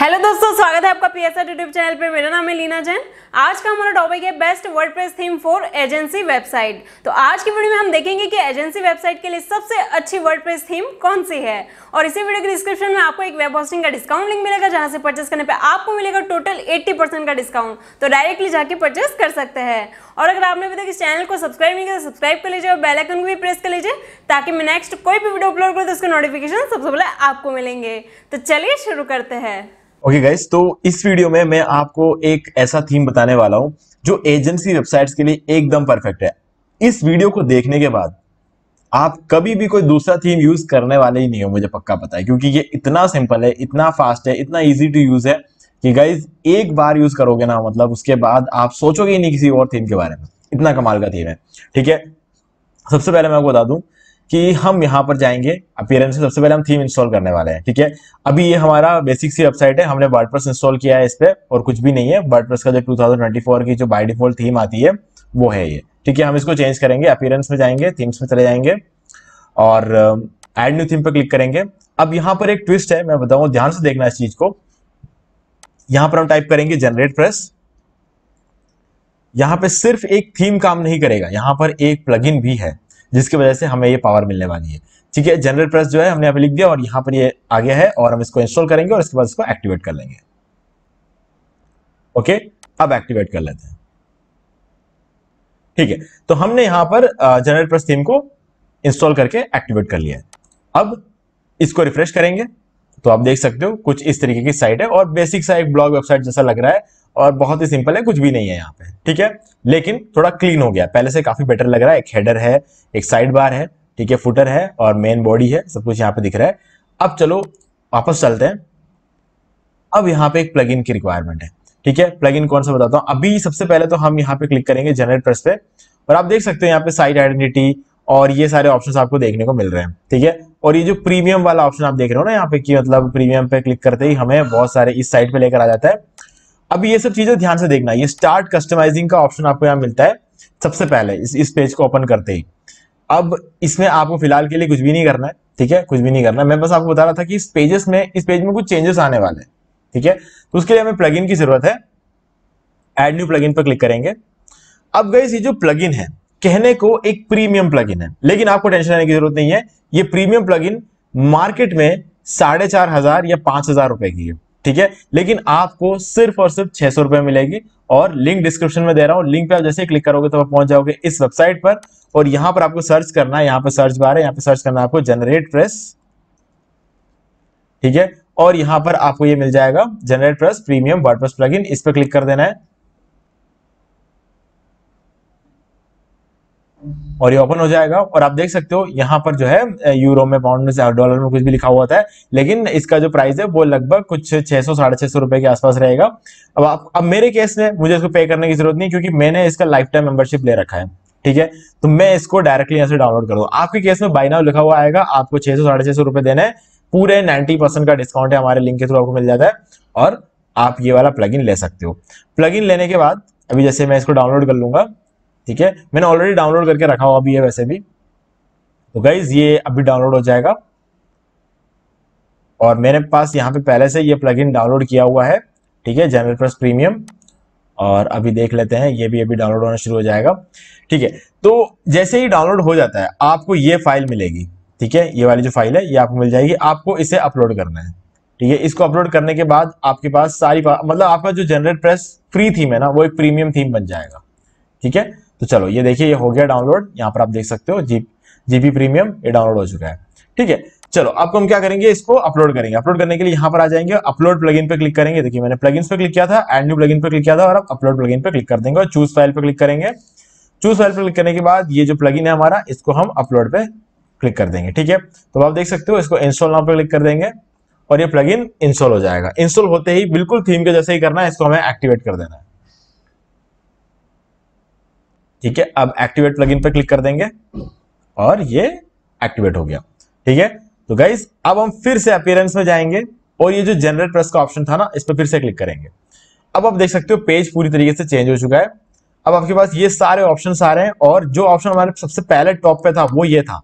hello दोस्तों स्वागत है आपका पीएसआर यूट्यूब चैनल पे मेरा नाम है लीना जैन आज का हमारा टॉपिक है best WordPress theme for agency website तो आज की वीडियो में हम देखेंगे कि एजेंसी वेबसाइट के लिए सबसे अच्छी वर्डप्रेस थीम कौन सी है और इसी वीडियो के डिस्क्रिप्शन में आपको एक वेब होस्टिंग का डिस्काउंट लिंक मिलेगा जहाँ से परचेस करने पर आपको मिलेगा टोटल एट्टी का डिस्काउंट तो डायरेक्टली जाके परचेस कर सकते हैं और अगर आपने अभी तक इस चैनल को सब्सक्राइब नहीं किया तो सब्सक्राइब कर लीजिए और बेलाइकन को भी प्रेस कर लीजिए ताकि मैं नेक्स्ट कोई भी वीडियो अपलोड करूँ तो उसके नोटिफिकेशन सबसे पहले आपको मिलेंगे तो चलिए शुरू करते हैं ओके okay गाइस तो इस वीडियो में मैं आपको एक ऐसा थीम बताने वाला हूं जो एजेंसी वेबसाइट्स के लिए एकदम परफेक्ट है इस वीडियो को देखने के बाद आप कभी भी कोई दूसरा थीम यूज करने वाले ही नहीं हो मुझे पक्का पता है क्योंकि ये इतना सिंपल है इतना फास्ट है इतना इजी टू यूज है कि गाइज एक बार यूज करोगे ना मतलब उसके बाद आप सोचोगे ही नहीं किसी और थीम के बारे में इतना कमाल का थीम है ठीक है सबसे पहले मैं आपको बता दूं कि हम यहाँ पर जाएंगे अपियरेंस में सबसे पहले हम थीम इंस्टॉल करने वाले हैं ठीक है अभी ये हमारा बेसिक सी वेबसाइट है हमने वर्डप्रेस इंस्टॉल किया है इस पर और कुछ भी नहीं है वर्डप्रेस का जो 2024 की जो बाय डिफॉल्ट थीम आती है वो है ये ठीक है हम इसको चेंज करेंगे अपियरेंस में जाएंगे थीम्स में चले जाएंगे और एड न्यू थीम पर क्लिक करेंगे अब यहाँ पर एक ट्विस्ट है मैं बताऊँ ध्यान से देखना इस चीज को यहाँ पर हम टाइप करेंगे जनरेट प्रेस यहाँ पे सिर्फ एक थीम काम नहीं करेगा यहाँ पर एक प्लगइन भी है जिसकी वजह से हमें ये पावर मिलने वाली है ठीक है जनरल प्रेस जो है हमने यहाँ पे लिख दिया और यहाँ पर ये आ गया है और हम इसको इंस्टॉल करेंगे और इसके बाद इसको एक्टिवेट कर लेंगे ओके अब एक्टिवेट कर लेते हैं ठीक है तो हमने यहां पर जनरल प्रेस थीम को इंस्टॉल करके एक्टिवेट कर लिया है अब इसको रिफ्रेश करेंगे तो आप देख सकते हो कुछ इस तरीके की साइट है और बेसिक सा एक ब्लॉग वेबसाइट जैसा लग रहा है और बहुत ही सिंपल है कुछ भी नहीं है यहाँ पे ठीक है लेकिन थोड़ा क्लीन हो गया पहले से काफी बेटर लग रहा है एक हेडर है एक साइड बार है ठीक है फुटर है और मेन बॉडी है सब कुछ यहाँ पे दिख रहा है अब चलो वापस चलते हैं अब यहाँ पे एक प्लग की रिक्वायरमेंट है ठीक है प्लग कौन सा बताता हूँ अभी सबसे पहले तो हम यहाँ पे क्लिक करेंगे जनरेट प्रेस पे और आप देख सकते हो यहाँ पे साइड आइडेंटिटी और ये सारे ऑप्शन आपको देखने को मिल रहे हैं ठीक है और ये जो प्रीमियम वाला ऑप्शन आप देख रहे हो ना यहाँ पे कि मतलब प्रीमियम पे क्लिक करते ही हमें बहुत सारे इस साइड पे लेकर आ जाता है अब ये सब चीजें ध्यान से देखना ये स्टार्ट कस्टमाइजिंग का ऑप्शन आपको यहाँ मिलता है सबसे पहले इस इस पेज को ओपन करते ही अब इसमें आपको फिलहाल के लिए कुछ भी नहीं करना है ठीक है कुछ भी नहीं करना मैं बस आपको बता रहा था कि इस पेजेस में इस पेज में कुछ चेंजेस आने वाले हैं ठीक है तो उसके लिए हमें प्लगइन की जरूरत है एड न्यू प्लगइन पर क्लिक करेंगे अब गई ये जो प्लगइन है कहने को एक प्रीमियम प्लगइन है लेकिन आपको टेंशन लेने की जरूरत नहीं है ये प्रीमियम प्लगइन मार्केट में साढ़े चार हजार या पांच हजार रुपए की है ठीक है लेकिन आपको सिर्फ और सिर्फ छह सौ रुपए मिलेगी और लिंक डिस्क्रिप्शन में दे रहा हूं लिंक पे आप जैसे क्लिक करोगे तो आप पहुंच जाओगे इस वेबसाइट पर और यहां पर आपको सर्च करना है यहां पर सर्च बार है यहां पर सर्च करना है आपको जनरेट प्रेस ठीक है और यहां पर आपको ये मिल जाएगा GeneratePress premium WordPress plugin इस पर क्लिक कर देना है और ये ओपन हो जाएगा और आप देख सकते हो यहाँ पर जो है यूरो में पाउंड में डॉलर में कुछ भी लिखा हुआ था लेकिन इसका जो प्राइस है वो लगभग कुछ छह सौ साढ़े छह सौ रुपए के आसपास रहेगा अब आप अब मेरे केस में मुझे इसको पे करने की जरूरत नहीं क्योंकि मैंने इसका लाइफ टाइम मेंबरशिप ले रखा है ठीक है तो मैं इसको डायरेक्टली यहाँ से डाउनलोड कर आपके केस में बाइनाव लिखा हुआ आएगा आपको छह सौ साढ़े छह सौ रुपए देने हैं पूरे नाइन्टी परसेंट का डिस्काउंट है हमारे लिंक के थ्रू आपको मिल जाता है और आप ये वाला प्लगइन ले सकते हो प्लगइन लेने के बाद अभी जैसे मैं इसको डाउनलोड कर लूंगा ठीक है मैंने ऑलरेडी डाउनलोड करके रखा हुआ भी है वैसे भी तो गाइज ये अभी डाउनलोड हो जाएगा और मेरे पास यहाँ पे पहले से ये प्लगइन डाउनलोड किया हुआ है ठीक है जनरल प्लस प्रीमियम और अभी देख लेते हैं ये भी अभी डाउनलोड होना शुरू हो जाएगा ठीक है तो जैसे ही डाउनलोड हो जाता है आपको ये फाइल मिलेगी ठीक है ये वाली जो फाइल है ये आपको मिल जाएगी आपको इसे अपलोड करना है ठीक है इसको अपलोड करने के बाद आपके पास सारी मतलब आपका जो जनरेट प्रेस फ्री थीम है ना वो एक प्रीमियम थीम बन जाएगा ठीक है तो चलो ये देखिए ये हो गया डाउनलोड यहाँ पर आप देख सकते हो जी जीबी प्रीमियम ये डाउनलोड हो चुका है ठीक है चलो अब हम क्या करेंगे इसको अपलोड करेंगे अपलोड करने के लिए यहाँ पर आ जाएंगे अपलोड प्लगइन पे क्लिक करेंगे देखिए मैंने प्लगइन पे क्लिक किया था एड न्यू प्लगइन पे क्लिक किया था और आप अपलोड प्लगइन पे क्लिक कर देंगे और चूज फाइल पे क्लिक करेंगे चूज फाइल पे क्लिक करने के बाद ये जो प्लगइन है हमारा इसको हम अपलोड पे क्लिक कर देंगे ठीक है तो आप देख सकते हो इसको इंस्टॉल नाम पे क्लिक कर देंगे और ये प्लगइन इंस्टॉल हो जाएगा इंस्टॉल होते ही बिल्कुल थीम के जैसे ही करना है इसको हमें एक्टिवेट कर देना है ठीक है अब एक्टिवेट प्लगइन पर क्लिक कर देंगे और ये एक्टिवेट हो गया ठीक है तो गाइज अब हम फिर से अपियरेंस में जाएंगे और ये जो जनरल प्रेस का ऑप्शन था ना इस पर फिर से क्लिक करेंगे अब आप देख सकते हो पेज पूरी तरीके से चेंज हो चुका है अब आपके पास ये सारे ऑप्शन आ रहे हैं और जो ऑप्शन हमारे सबसे पहले टॉप पे था वो ये था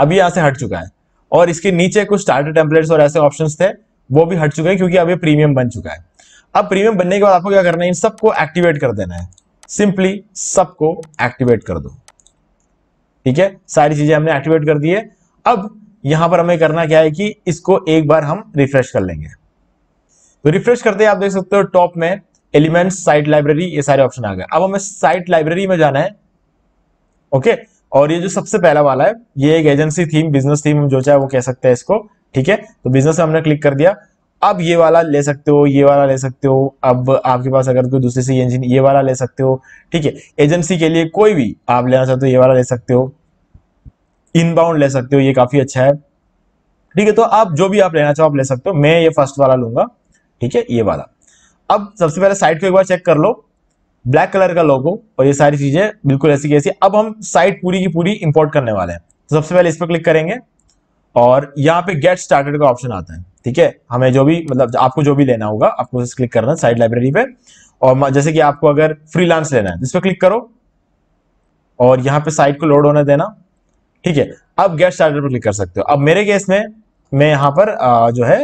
अभी यहाँ से हट चुका है और इसके नीचे कुछ स्टार्टर टेम्पलेट्स और ऐसे ऑप्शन थे वो भी हट चुके हैं क्योंकि अब ये प्रीमियम बन चुका है अब प्रीमियम बनने के बाद आपको क्या करना है इन सबको एक्टिवेट कर देना है सिंपली सबको एक्टिवेट कर दो ठीक है सारी चीजें हमने एक्टिवेट कर दी है अब यहां पर हमें करना क्या है कि इसको एक बार हम रिफ्रेश कर लेंगे तो रिफ्रेश करते हैं आप देख सकते हो टॉप में एलिमेंट साइट लाइब्रेरी ये सारे ऑप्शन आ गए अब हमें साइट लाइब्रेरी में जाना है ओके और ये जो सबसे पहला वाला है ये एक एजेंसी थीम बिजनेस थीम जो चाहे वो कह सकते हैं इसको ठीक है तो बिजनेस में हमने क्लिक कर दिया अब ये वाला ले सकते हो ये वाला ले सकते हो अब आपके पास अगर कोई दूसरे से इंजन ये वाला ले सकते हो ठीक है एजेंसी के लिए कोई भी आप लेना चाहते हो ये वाला ले सकते हो इनबाउंड ले सकते हो ये काफ़ी अच्छा है ठीक है तो आप जो भी आप लेना चाहो आप ले सकते हो मैं ये फर्स्ट वाला लूंगा ठीक है ये वाला अब सबसे पहले साइट को एक बार चेक कर लो ब्लैक कलर का लोगो और ये सारी चीज़ें बिल्कुल ऐसी की ऐसी अब हम साइट पूरी की पूरी इंपोर्ट करने वाले हैं तो सबसे पहले इस पर क्लिक करेंगे और यहाँ पे गेट स्टार्टेड का ऑप्शन आता है ठीक है हमें जो भी मतलब आपको जो भी लेना होगा आपको क्लिक करना है साइड लाइब्रेरी पे और जैसे कि आपको अगर फ्रीलांस लेना है इस पर क्लिक करो और यहाँ पे साइट को लोड होने देना ठीक है अब गेट स्टार्टर पर क्लिक कर सकते हो अब मेरे केस में मैं यहाँ पर जो है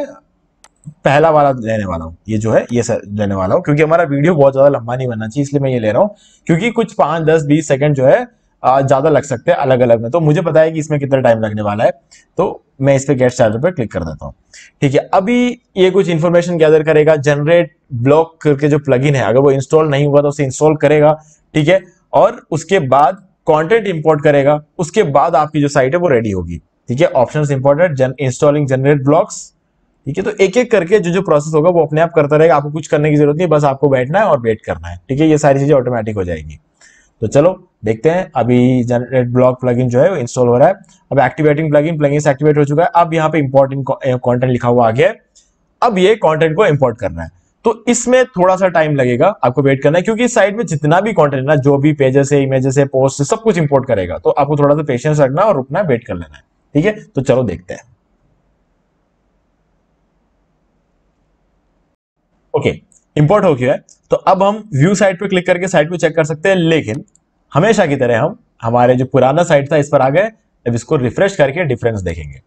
पहला वाला लेने वाला हूँ ये जो है ये लेने वाला हूँ क्योंकि हमारा वीडियो बहुत ज़्यादा लंबा नहीं बनना चाहिए इसलिए मैं ये ले रहा हूँ क्योंकि कुछ पांच दस बीस सेकंड जो है ज़्यादा लग सकते हैं अलग अलग में तो मुझे पता है कि इसमें कितना टाइम लगने वाला है तो मैं इस पर गेट चार्जर पर क्लिक कर देता हूँ ठीक है अभी ये कुछ इन्फॉर्मेशन गैदर करेगा जनरेट ब्लॉक करके जो प्लग है अगर वो इंस्टॉल नहीं हुआ तो उसे इंस्टॉल करेगा ठीक है और उसके बाद कॉन्टेंट इंपोर्ट करेगा उसके बाद आपकी जो साइट है वो रेडी होगी ठीक है option important installing generate blocks ठीक है तो एक एक करके जो जो प्रोसेस होगा वो अपने आप करता रहेगा आपको कुछ करने की जरूरत नहीं बस आपको बैठना है और वेट करना है ठीक है ये सारी चीजें ऑटोमेटिक हो जाएगी तो चलो देखते हैं अभी जनरेट ब्लॉक प्लगइन जो है इंस्टॉल हो रहा है अब एक्टिवेटिंग प्लगइन प्लगइन से एक्टिवेट हो चुका है अब यहाँ पे इंपॉर्टेंट कॉन्टेंट eh, लिखा हुआ आ गया है अब ये कॉन्टेंट को इम्पोर्ट करना है तो इसमें थोड़ा सा टाइम लगेगा आपको वेट करना है क्योंकि साइड में जितना भी कंटेंट है ना जो भी पेजेस है इमेजेस है पोस्ट सब कुछ इंपोर्ट करेगा तो आपको थोड़ा सा पेशेंस रखना और रुकना वेट कर लेना है ठीक है तो चलो देखते हैं ओके okay, इंपोर्ट हो गया है तो अब हम व्यू साइट पे क्लिक करके साइट पे चेक कर सकते हैं लेकिन हमेशा की तरह हम हमारे जो पुराना साइट था इस पर आ गए अब इसको रिफ्रेश करके डिफरेंस देखेंगे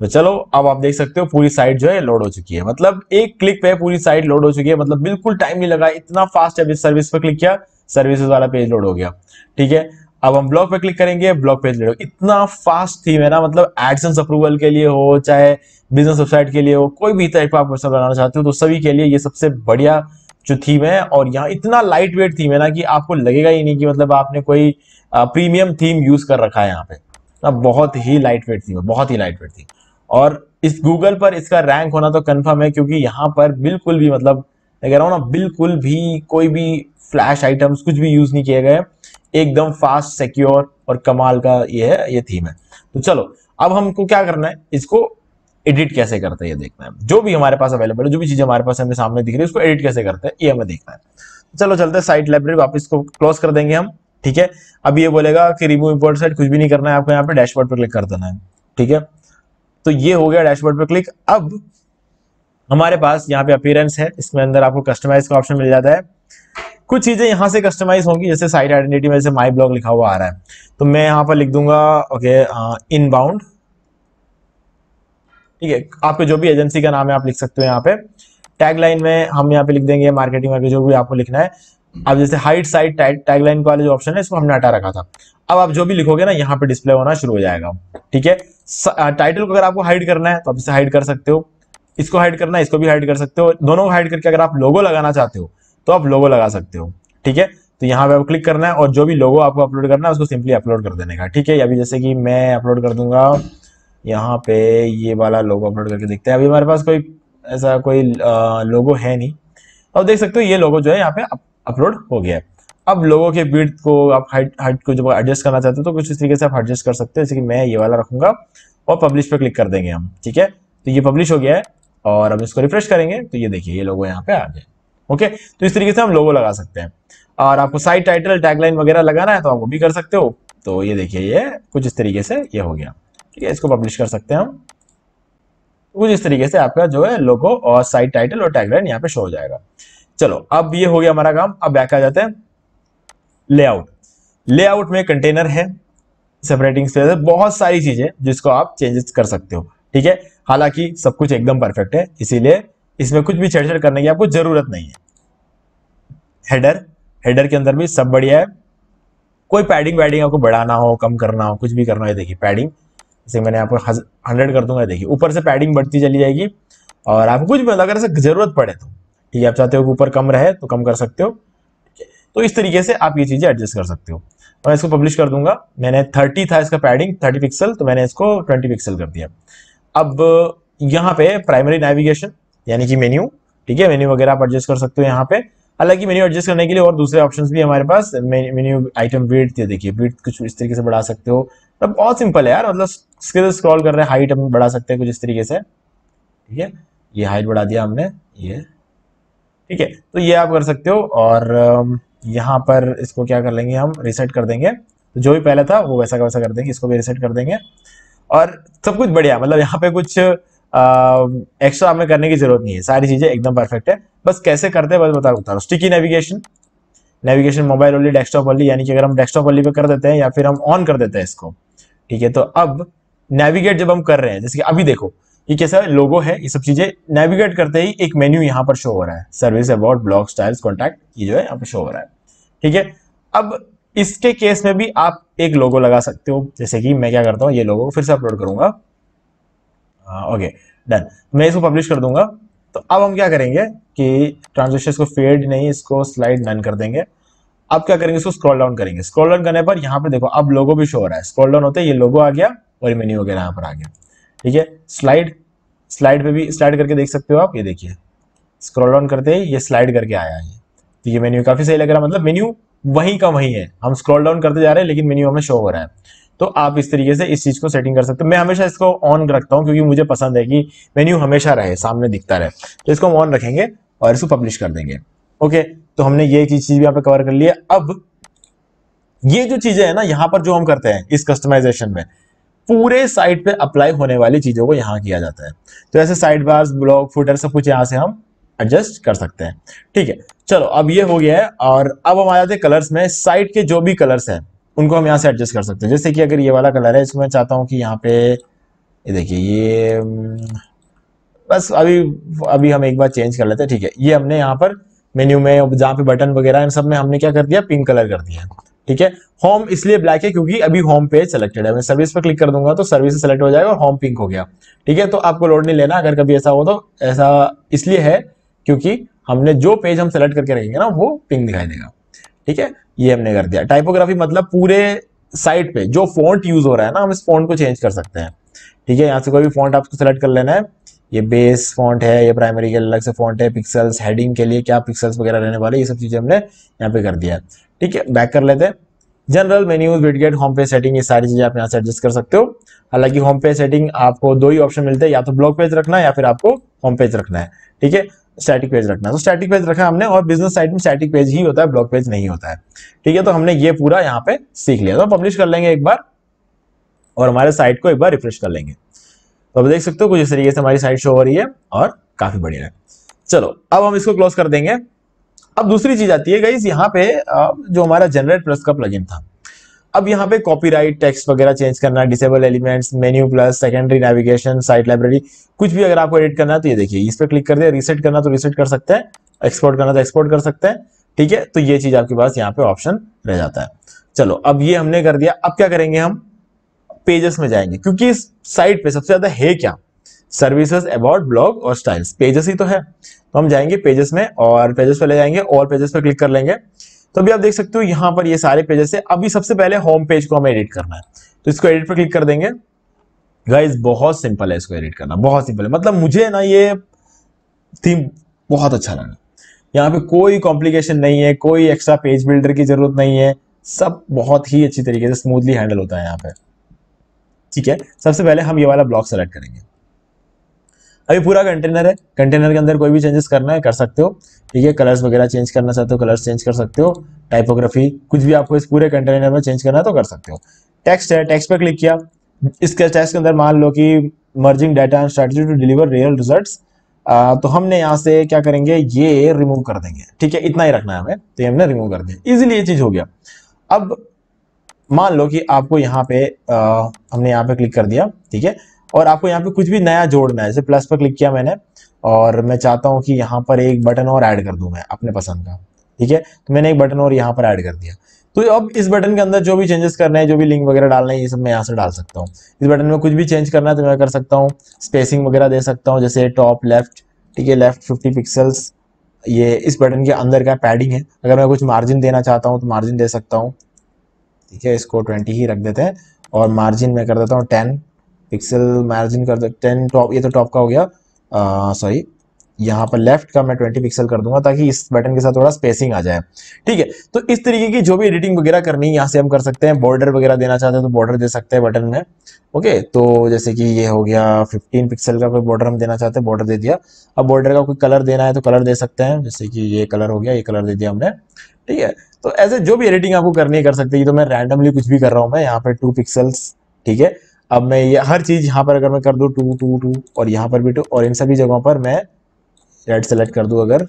तो चलो अब आप देख सकते हो पूरी साइट जो है लोड हो चुकी है मतलब एक क्लिक पे पूरी साइट लोड हो चुकी है मतलब बिल्कुल टाइम नहीं लगा इतना फास्ट अभी सर्विस पर क्लिक किया सर्विसेज वाला पेज लोड हो गया ठीक है अब हम ब्लॉग पे क्लिक करेंगे ब्लॉग पेज ले लो इतना फास्ट थीम है ना मतलब एडसेंस अप्रूवल के लिए हो चाहे बिजनेस वेबसाइट के लिए हो कोई भी टाइप आप वेबसाइट बनाना चाहते हो तो सभी के लिए ये सबसे बढ़िया जो थीम है और यहाँ इतना लाइट वेट थीम है ना कि आपको लगेगा ही नहीं कि मतलब आपने कोई प्रीमियम थीम यूज कर रखा है यहाँ पे ना बहुत ही लाइट वेट थीम है बहुत ही लाइट वेट थीम और इस गूगल पर इसका रैंक होना तो कन्फर्म है क्योंकि यहाँ पर बिल्कुल भी मतलब मैं कह रहा हूँ ना बिल्कुल भी कोई भी फ्लैश आइटम्स कुछ भी यूज नहीं किए गए एकदम फास्ट सिक्योर और कमाल का ये है ये थीम है तो चलो अब हमको क्या करना है इसको एडिट कैसे करते हैं ये देखना है जो भी हमारे पास अवेलेबल है जो भी चीजें हमारे पास हमें सामने दिख रही है उसको एडिट कैसे करते हैं ये हमें देखना है तो चलो चलते हैं साइट लाइब्रेरी वापस को क्लोज कर देंगे हम ठीक है अब ये बोलेगा कि रिमूव इम्पोर्ट साइट कुछ भी नहीं करना है आपको यहाँ पे डैशबोर्ड पर क्लिक कर देना है ठीक है तो ये हो गया डैशबोर्ड पर क्लिक अब हमारे पास यहाँ पे अपीयरेंस है इसमें अंदर आपको कस्टमाइज का ऑप्शन मिल जाता है कुछ चीज़ें यहाँ से कस्टमाइज होंगी जैसे साइट आइडेंटिटी में जैसे माई ब्लॉग लिखा हुआ आ रहा है तो मैं यहाँ पर लिख दूंगा ओके इन बाउंड ठीक है आपके जो भी एजेंसी का नाम है आप लिख सकते हो यहाँ पे टैग लाइन में हम यहाँ पे लिख देंगे मार्केटिंग वार्केटिंग जो भी आपको लिखना है अब जैसे हाइट साइड टैग लाइन वाले जो ऑप्शन है इसको हमने हटा रखा था अब आप जो भी लिखोगे ना यहाँ पे डिस्प्ले होना शुरू हो जाएगा ठीक है टाइटल को अगर आपको हाइड करना है तो आप इसे हाइड कर सकते हो इसको हाइड करना है इसको भी हाइड कर सकते हो दोनों को हाइड करके अगर आप लोगो लगाना चाहते हो तो आप लोगो लगा सकते हो ठीक है तो यहाँ पे आप क्लिक करना है और जो भी लोगो आपको अपलोड करना है उसको सिंपली अपलोड कर देने का ठीक है अभी जैसे कि मैं अपलोड कर दूंगा यहाँ पे ये वाला लोगो अपलोड करके देखते हैं अभी हमारे पास कोई ऐसा कोई लोगो है नहीं अब देख सकते हो ये लोगो जो है यहाँ पे अपलोड हो गया है अब लोगों के बीट को आप हाइट हाइट को जब एडजस्ट करना चाहते हो तो कुछ इस तरीके से आप एडजस्ट कर सकते हो जैसे कि मैं ये वाला रखूंगा और पब्लिश पे क्लिक कर देंगे हम ठीक है तो ये पब्लिश हो गया है और अब इसको रिफ्रेश करेंगे तो ये देखिए ये लोगो यहाँ पे आ गए ओके तो इस तरीके से हम लोगो लगा सकते हैं और आपको साइट टाइटल टैगलाइन वगैरह लगाना है तो आप वो भी कर सकते हो तो ये देखिए ये कुछ इस तरीके से ये हो गया ठीक है इसको पब्लिश कर सकते हैं हम कुछ इस तरीके से आपका जो है लोगो और साइट टाइटल और टैगलाइन यहाँ पे शो हो जाएगा चलो अब ये हो गया हमारा काम अब बैक आ जाते हैं लेआउट लेआउट में कंटेनर है सेपरेटिंग स्पेस है बहुत सारी चीजें जिसको आप चेंजेस कर सकते हो ठीक है हालांकि सब कुछ एकदम परफेक्ट है इसीलिए इसमें कुछ भी छेड़छाड़ करने की आपको ज़रूरत नहीं है हेडर हेडर के अंदर भी सब बढ़िया है कोई पैडिंग वैडिंग आपको बढ़ाना हो कम करना हो कुछ भी करना हो देखिए पैडिंग जैसे मैंने आपको हंड्रेड कर दूंगा देखिए ऊपर से पैडिंग बढ़ती चली जाएगी और आपको कुछ भी मतलब अगर ज़रूरत पड़े तो ठीक है आप चाहते हो कि ऊपर कम रहे तो कम कर सकते हो तो इस तरीके से आप ये चीज़ें एडजस्ट कर सकते हो मैं इसको पब्लिश कर दूंगा मैंने थर्टी था इसका पैडिंग थर्टी पिक्सल तो मैंने इसको ट्वेंटी पिक्सल कर दिया अब यहाँ पे प्राइमरी नेविगेशन यानी कि मेन्यू ठीक है मेन्यू वगैरह आप एडजस्ट कर सकते हो यहाँ पे हालांकि मेन्यू एडजस्ट करने के लिए और दूसरे ऑप्शंस भी हमारे पास मेन्यू आइटम वेट थे देखिए वेट कुछ इस तरीके से बढ़ा सकते हो तो बहुत सिंपल है यार मतलब स्क्रीन स्क्रॉल कर रहे हैं हाइट हम बढ़ा सकते हैं कुछ इस तरीके से ठीक है ये हाइट बढ़ा दिया हमने ये ठीक है तो ये आप कर सकते हो और यहाँ पर इसको क्या कर लेंगे हम रिसेट कर देंगे तो जो भी पहले था वो वैसा का वैसा कर देंगे इसको भी रिसेट कर देंगे और सब कुछ बढ़िया मतलब यहाँ पे कुछ एक्स्ट्रा हमें करने की जरूरत नहीं है सारी चीजें एकदम परफेक्ट है बस कैसे करते हैं बस बता बता रहा sticky navigation navigation mobile only desktop only यानी कि अगर हम डेस्कटॉप ओनली पे कर देते हैं या फिर हम ऑन कर देते हैं इसको ठीक है तो अब नेविगेट जब हम कर रहे हैं जैसे कि अभी देखो ये कैसा लोगो है ये सब चीजें नेविगेट करते ही एक मेन्यू यहाँ पर शो हो रहा है service about blog styles contact ये जो है यहाँ पर शो हो रहा है ठीक है अब इसके केस में भी आप एक लोगो लगा सकते हो जैसे कि मैं क्या करता हूँ ये लोगो फिर से अपलोड करूंगा ओके हाँ, डन मैं इसको पब्लिश कर दूंगा तो अब हम क्या करेंगे कि ट्रांजेक्शन को फेड नहीं इसको स्लाइड नन कर देंगे अब क्या करेंगे इसको स्क्रॉल डाउन करेंगे स्क्रॉल डाउन करने पर यहाँ पर देखो अब लोगो भी शो हो रहा है स्क्रॉल डाउन होते ये लोगो आ गया और मेन्यू वगैरह यहाँ पर आ गया ठीक है स्लाइड स्लाइड पे भी स्लाइड करके देख सकते हो आप ये देखिए स्क्रॉल डाउन करते ही ये स्लाइड करके आया है तो ये मेन्यू काफी सही लग रहा है मतलब मेन्यू वहीं का वहीं है हम स्क्रॉल डाउन करते जा रहे हैं लेकिन मेन्यू हमें शो हो रहा है तो आप इस तरीके से इस चीज को सेटिंग कर सकते हो मैं हमेशा इसको ऑन रखता हूँ क्योंकि मुझे पसंद है कि मेन्यू हमेशा रहे सामने दिखता रहे तो इसको हम ऑन रखेंगे और इसको पब्लिश कर देंगे ओके तो हमने ये चीज भी यहाँ पे कवर कर लिया अब ये जो चीजें है ना यहाँ पर जो हम करते हैं इस कस्टमाइजेशन में पूरे साइट पे अप्लाई होने वाली चीजों को यहाँ किया जाता है तो ऐसे साइड बार्स ब्लॉग फुटर सब कुछ यहाँ से हम एडजस्ट कर सकते हैं ठीक है चलो अब ये हो गया है और अब हम आ जाते हैं कलर्स में साइट के जो भी कलर्स हैं उनको हम यहाँ से एडजस्ट कर सकते हैं जैसे कि अगर ये वाला कलर है इसको मैं चाहता हूँ कि यहाँ पे ये देखिए ये बस अभी अभी हम एक बार चेंज कर लेते हैं ठीक है ये हमने यहाँ पर मेन्यू में जहाँ पे बटन वगैरह इन सब में हमने क्या कर दिया पिंक कलर कर दिया ठीक है होम इसलिए ब्लैक है क्योंकि अभी होम पेज सेलेक्टेड है मैं सर्विस पर क्लिक कर दूंगा तो सर्विस सेलेक्ट हो जाएगा और होम पिंक हो गया ठीक है तो आपको लोड नहीं लेना अगर कभी ऐसा हो तो ऐसा इसलिए है क्योंकि हमने जो पेज हम सेलेक्ट करके रखेंगे ना वो पिंक दिखाई देगा ठीक है ये हमने कर दिया टाइपोग्राफी मतलब पूरे साइट पे जो फॉन्ट यूज हो रहा है ना हम इस फॉन्ट को चेंज कर सकते हैं ठीक है यहाँ से कोई भी फॉन्ट आपको सेलेक्ट कर लेना है ये बेस फॉन्ट है ये प्राइमरी के अलग से फॉन्ट है पिक्सल्स हेडिंग के लिए क्या पिक्सल्स वगैरह रहने वाले ये सब चीज़ें हमने यहाँ पे कर दिया है ठीक है बैक कर लेते हैं जनरल मेन्यूज विडगेट होम पे सेटिंग ये सारी चीज़ें आप यहाँ से एडजस्ट कर सकते हो हालांकि होम पेज सेटिंग आपको दो ही ऑप्शन मिलते हैं या तो ब्लॉग पेज रखना है या फिर आपको होम पेज रखना है ठीक है स्टैटिक पेज रखना तो स्टैटिक पेज रखा हमने और बिजनेस साइट में स्टैटिक पेज ही होता है ब्लॉक पेज नहीं होता है ठीक है तो हमने ये पूरा यहाँ पे सीख लिया तो पब्लिश कर लेंगे एक बार और हमारे साइट को एक बार रिफ्रेश कर लेंगे तो अब देख सकते हो कुछ इस तरीके से हमारी साइट शो हो रही है और काफ़ी बढ़िया है चलो अब हम इसको क्लोज कर देंगे अब दूसरी चीज़ आती है गई यहाँ पे जो हमारा जनरेट प्लस का प्लगइन था अब यहाँ पे कॉपीराइट टेक्स्ट वगैरह चेंज करना disable elements menu plus secondary navigation site library कुछ भी अगर आपको एडिट करना है तो ये देखिए इस पर क्लिक कर दिया रिसेट करना तो रिसेट कर सकते हैं एक्सपोर्ट करना तो एक्सपोर्ट कर सकते हैं ठीक है तो ये चीज आपके पास यहाँ पे ऑप्शन रह जाता है चलो अब ये हमने कर दिया अब क्या करेंगे हम पेजेस में जाएंगे क्योंकि इस साइट पे सबसे ज्यादा है क्या सर्विसेज अबाउट ब्लॉग और स्टाइल्स पेजेस ही तो है तो हम जाएंगे पेजेस में और पेजेस पे ले जाएंगे और पेजेस पे क्लिक कर लेंगे तो अभी आप देख सकते हो यहाँ पर ये सारे पेजेस है अभी सबसे पहले होम पेज को हमें एडिट करना है तो इसको एडिट पर क्लिक कर देंगे गाइज बहुत सिंपल है इसको एडिट करना बहुत सिंपल है मतलब मुझे ना ये थीम बहुत अच्छा लगा यहाँ पे कोई कॉम्प्लिकेशन नहीं है कोई एक्स्ट्रा पेज बिल्डर की जरूरत नहीं है सब बहुत ही अच्छी तरीके से स्मूथली हैंडल होता है यहाँ पे ठीक है सबसे पहले हम ये वाला ब्लॉक सेलेक्ट करेंगे अभी पूरा कंटेनर है कंटेनर के अंदर कोई भी चेंजेस करना है कर सकते हो ठीक है कलर्स वगैरह चेंज करना चाहते हो कलर्स चेंज कर सकते हो टाइपोग्राफी कुछ भी आपको इस पूरे कंटेनर में चेंज करना है तो कर सकते हो टेक्स्ट है टेक्स्ट पर क्लिक किया इसके टेक्स्ट के अंदर मान लो कि merging data and strategy to deliver real result तो हमने यहाँ से क्या करेंगे ये रिमूव कर देंगे ठीक है इतना ही रखना है हमें तो ये हमने रिमूव कर दिया इजिली ये चीज़ हो गया अब मान लो कि आपको यहाँ पे आ, हमने यहाँ पे क्लिक कर दिया ठीक है और आपको यहाँ पे कुछ भी नया जोड़ना है जैसे प्लस पर क्लिक किया मैंने और मैं चाहता हूँ कि यहाँ पर एक बटन और ऐड कर दूँ मैं अपने पसंद का ठीक है तो मैंने एक बटन और यहाँ पर ऐड कर दिया तो अब इस बटन के अंदर जो भी चेंजेस करना है जो भी लिंक वगैरह डालना है ये सब मैं यहाँ से डाल सकता हूँ इस बटन में कुछ भी चेंज करना है तो मैं कर सकता हूँ स्पेसिंग वगैरह दे सकता हूँ जैसे टॉप लेफ्ट ठीक है लेफ्ट फिफ्टी पिक्सल्स ये इस बटन के अंदर का पैडिंग है अगर मैं कुछ मार्जिन देना चाहता हूँ तो मार्जिन दे सकता हूँ ठीक है इसको ट्वेंटी ही रख देते हैं और मार्जिन मैं कर देता हूँ टेन पिक्सल मार्जिन कर दे टेन टॉप ये तो टॉप का हो गया सॉरी यहाँ पर लेफ्ट का मैं 20 पिक्सल कर दूंगा ताकि इस बटन के साथ थोड़ा स्पेसिंग आ जाए ठीक है तो इस तरीके की जो भी एडिटिंग वगैरह करनी है यहाँ से हम कर सकते हैं बॉर्डर वगैरह देना चाहते हैं तो बॉर्डर दे सकते हैं बटन में ओके तो जैसे कि ये हो गया 15 पिक्सल का कोई बॉर्डर हम देना चाहते हैं बॉर्डर दे दिया अब बॉर्डर का कोई कलर देना है तो कलर दे सकते हैं जैसे कि ये कलर हो गया ये कलर दे दिया हमने ठीक है तो ऐसे जो भी एडिटिंग आपको करनी है कर सकते हैं तो मैं रैंडमली कुछ भी कर रहा हूँ मैं यहाँ पर टू पिक्सल्स ठीक है अब मैं ये हर चीज़ यहाँ पर अगर मैं कर दूँ टू टू टू और यहाँ पर भी टू और इन सभी जगहों पर मैं रेड सेलेक्ट कर दूँ अगर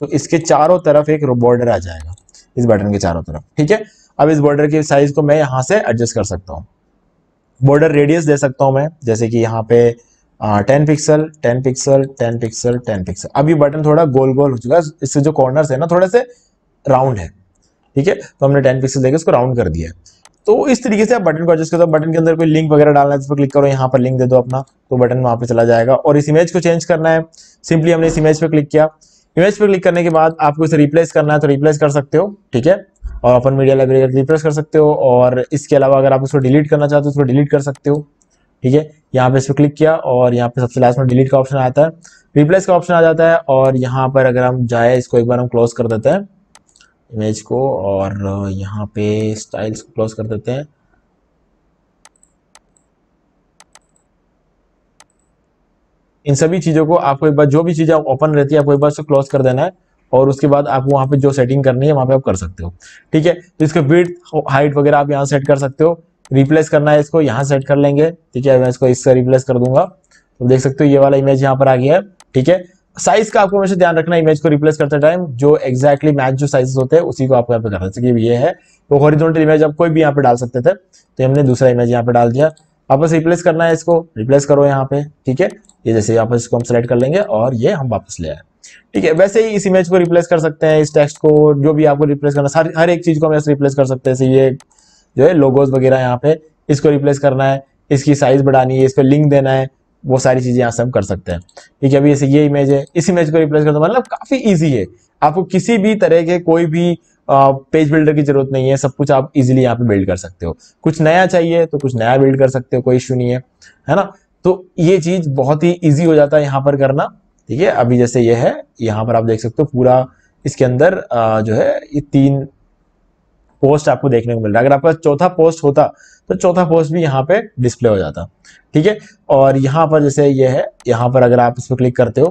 तो इसके चारों तरफ एक बॉर्डर आ जाएगा इस बटन के चारों तरफ ठीक है अब इस बॉर्डर के साइज़ को मैं यहाँ से एडजस्ट कर सकता हूँ बॉर्डर रेडियस दे सकता हूँ मैं जैसे कि यहाँ पे ten pixel ten pixel ten pixel ten pixel अब ये बटन थोड़ा गोल गोल हो चुका है इससे जो कॉर्नर है ना थोड़े से राउंड है ठीक है तो हमने टेन पिक्सल देकर इसको राउंड कर दिया है तो इस तरीके से आप बटन को एडजस्ट कर दो बटन के अंदर कोई लिंक वगैरह डालना है जिस पर क्लिक करो यहाँ पर लिंक दे दो अपना तो बटन वहाँ पे चला जाएगा और इस इमेज को चेंज करना है सिंपली हमने इस इमेज पर क्लिक किया इमेज पर क्लिक करने के बाद आपको इसे रिप्लेस करना है तो रिप्लेस कर सकते हो ठीक है और अपन मीडिया लाइब्रेरी रिप्लेस कर सकते हो और इसके अलावा अगर आप उसको डिलीट करना चाहते हो तो उसको डिलीट कर सकते हो ठीक है यहाँ पे इस पर क्लिक किया और यहाँ पे सबसे लास्ट में डिलीट का ऑप्शन आता है रिप्लेस का ऑप्शन आ जाता है और यहाँ पर अगर हम जाए इसको एक बार हम क्लोज कर देते हैं इमेज को और uh, यहाँ पे स्टाइल्स को क्लोज कर देते हैं इन सभी चीज़ों को आपको एक बार जो भी चीज़ें ओपन रहती है आपको एक बार से क्लोज कर देना है और उसके बाद आपको वहां पे जो सेटिंग करनी है वहां पे आप कर सकते हो ठीक है तो इसका विथ हाइट वगैरह आप यहाँ सेट कर सकते हो रिप्लेस करना है इसको यहाँ सेट कर लेंगे ठीक है मैं इसको इसका रिप्लेस कर दूंगा तो देख सकते हो ये वाला इमेज यहाँ पर आ गया है ठीक है साइज का आपको हमेशा ध्यान रखना इमेज को रिप्लेस करते टाइम जो एक्जैक्टली मैच जो साइज होते हैं उसी को आपको यहाँ पे करना चाहिए ये है तो हॉरिजॉन्टल इमेज आप कोई भी यहाँ पे डाल सकते थे तो हमने दूसरा इमेज यहाँ पे डाल दिया वापस रिप्लेस करना है इसको रिप्लेस करो यहाँ पे ठीक है ये जैसे वापस इसको हम सेलेक्ट कर लेंगे और ये हम वापस ले आए ठीक है वैसे ही इस इमेज को रिप्लेस कर सकते हैं इस टेक्स्ट को जो भी आपको रिप्लेस करना है हर एक चीज को हम ऐसे रिप्लेस कर सकते हैं ये जो है लोगोज वगैरह यहाँ पे इसको रिप्लेस करना है इसकी साइज बढ़ानी है इसको लिंक देना है वो सारी चीज़ें यहाँ से हम कर सकते हैं ठीक है अभी जैसे ये इमेज है इस इमेज को रिप्लेस कर दो मतलब काफ़ी ईजी है आपको किसी भी तरह के कोई भी पेज बिल्डर की जरूरत नहीं है सब कुछ आप इजीली यहाँ पे बिल्ड कर सकते हो कुछ नया चाहिए तो कुछ नया बिल्ड कर सकते हो कोई इश्यू नहीं है है ना तो ये चीज़ बहुत ही ईजी हो जाता है यहाँ पर करना ठीक है अभी जैसे ये है यहाँ पर आप देख सकते हो पूरा इसके अंदर जो है ये तीन पोस्ट आपको देखने को मिल रहा है अगर आपका चौथा पोस्ट होता तो चौथा पोस्ट भी यहाँ पे डिस्प्ले हो जाता ठीक है और यहाँ पर जैसे ये है यहाँ पर अगर आप इस पर क्लिक करते हो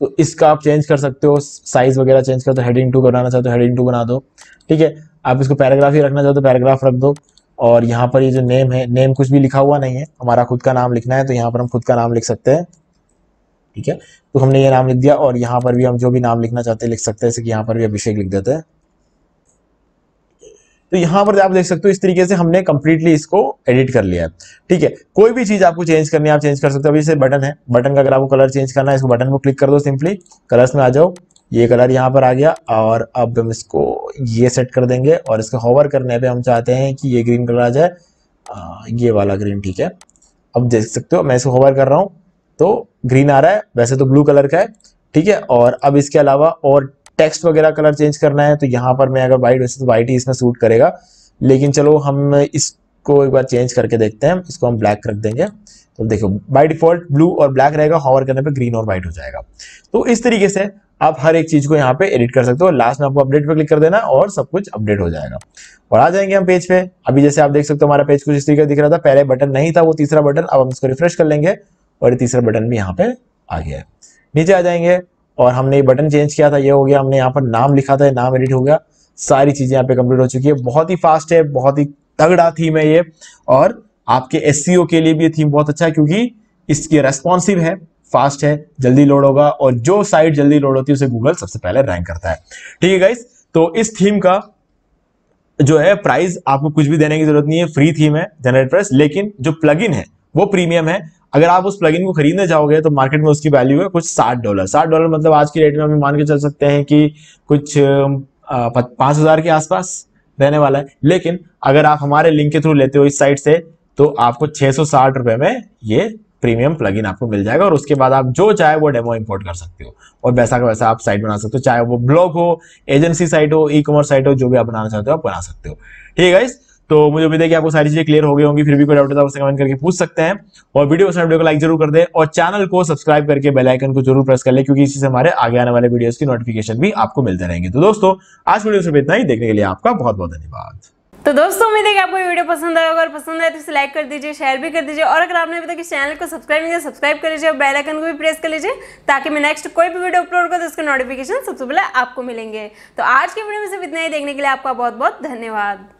तो इसका आप चेंज कर सकते हो साइज़ वगैरह चेंज कर दो हेडिंग टू बनाना चाहते हो हेडिंग टू बना दो ठीक है आप इसको पैराग्राफ ही रखना चाहते हो पैराग्राफ रख दो और यहाँ पर ये जो नेम है नेम कुछ भी लिखा हुआ नहीं है हमारा खुद का नाम लिखना है तो यहाँ पर हम खुद का नाम लिख सकते हैं ठीक है तो हमने ये नाम लिख दिया और यहाँ पर भी हम जो भी नाम लिखना चाहते हैं लिख सकते हैं जैसे कि यहाँ पर भी अभिषेक लिख देते हैं तो यहां पर आप देख सकते हो इस तरीके से हमने कंप्लीटली इसको एडिट कर लिया है ठीक है कोई भी चीज़ आपको चेंज करनी है आप चेंज कर सकते हो अभी इसे बटन है बटन का अगर आपको कलर चेंज करना है इसको बटन को क्लिक कर दो सिंपली कलर्स में आ जाओ ये कलर यहाँ पर आ गया और अब हम इसको ये सेट कर देंगे और इसको होवर करने पर हम चाहते हैं कि ये ग्रीन कलर आ जाए ये वाला ग्रीन ठीक है अब देख सकते हो मैं इसको होवर कर रहा हूँ तो ग्रीन आ रहा है वैसे तो ब्लू कलर का है ठीक है और अब इसके अलावा और टेक्स्ट वगैरह कलर चेंज करना है तो यहाँ पर मैं अगर वाइट वैसे तो वाइट ही इसमें सूट करेगा लेकिन चलो हम इसको एक बार चेंज करके देखते हैं इसको हम ब्लैक रख देंगे तो देखो बाई डिफॉल्ट ब्लू और ब्लैक रहेगा हॉवर करने पे ग्रीन और व्हाइट हो जाएगा तो इस तरीके से आप हर एक चीज को यहाँ पे एडिट कर सकते हो लास्ट में आपको अपडेट पे क्लिक कर देना और सब कुछ अपडेट हो जाएगा और आ जाएंगे हम पेज पे अभी जैसे आप देख सकते हो हमारा पेज कुछ इस तरीके दिख रहा था पहले बटन नहीं था वो तीसरा बटन अब हम इसको रिफ्रेश कर लेंगे और ये तीसरा बटन भी यहाँ पे आ गया है नीचे आ जाएंगे और हमने ये बटन चेंज किया था ये हो गया हमने यहाँ पर नाम लिखा था नाम एडिट हो गया सारी चीज़ें यहाँ पे कंप्लीट हो चुकी है बहुत ही फास्ट है बहुत ही तगड़ा थीम है ये और आपके एस e के लिए भी ये थीम बहुत अच्छा है क्योंकि इसकी रेस्पॉन्सिव है फास्ट है जल्दी लोड होगा और जो साइट जल्दी लोड होती है उसे गूगल सबसे पहले रैंक करता है ठीक है गाइस तो इस थीम का जो है प्राइस आपको कुछ भी देने की जरूरत नहीं है फ्री थीम है जनरेट प्राइस लेकिन जो प्लगइन है वो प्रीमियम है अगर आप उस प्लगइन को खरीदने जाओगे तो मार्केट में उसकी वैल्यू है कुछ साठ डॉलर साठ डॉलर मतलब आज की रेट में हम मान के चल सकते हैं कि कुछ पाँच हज़ार के आसपास रहने वाला है लेकिन अगर आप हमारे लिंक के थ्रू लेते हो इस साइट से तो आपको छः सौ साठ में ये प्रीमियम प्लगइन आपको मिल जाएगा और उसके बाद आप जो चाहे वो डेमो इंपोर्ट कर सकते हो और वैसा का वैसा आप साइट बना सकते हो चाहे वो ब्लॉग हो एजेंसी साइट हो ई कॉमर्स साइट हो जो भी आप बनाना चाहते हो आप बना सकते हो ठीक है तो मुझे उम्मीद है कि आपको सारी चीजें क्लियर हो गई होंगी फिर भी कोई डाउट है तो कमेंट करके पूछ सकते हैं और वीडियो पसंद वीडियो को लाइक जरूर कर दे और चैनल को सब्सक्राइब करके बेल आइकन को जरूर प्रेस कर ले क्योंकि इसी से हमारे आगे आने वाले वीडियोस की नोटिफिकेशन भी आपको मिलते रहेंगे तो दोस्तों आज वीडियो से इतना ही देखने के लिए आपका बहुत बहुत धन्यवाद तो दोस्तों उम्मीद है कि आपको ये वीडियो पसंद आया अगर पसंद आए तो इसे लाइक कर दीजिए शेयर भी कर दीजिए और अगर आपने अभी तक इस चैनल को सब्सक्राइब नहीं किया सब्सक्राइब कर लीजिए और बेल आइकन को भी प्रेस कर लीजिए ताकि मैं नेक्स्ट कोई भी वीडियो अपलोड करूँ तो उसके नोटिफिकेशन सबसे पहले आपको मिलेंगे तो आज के वीडियो में सिर्फ इतना ही देखने के लिए आपका बहुत बहुत धन्यवाद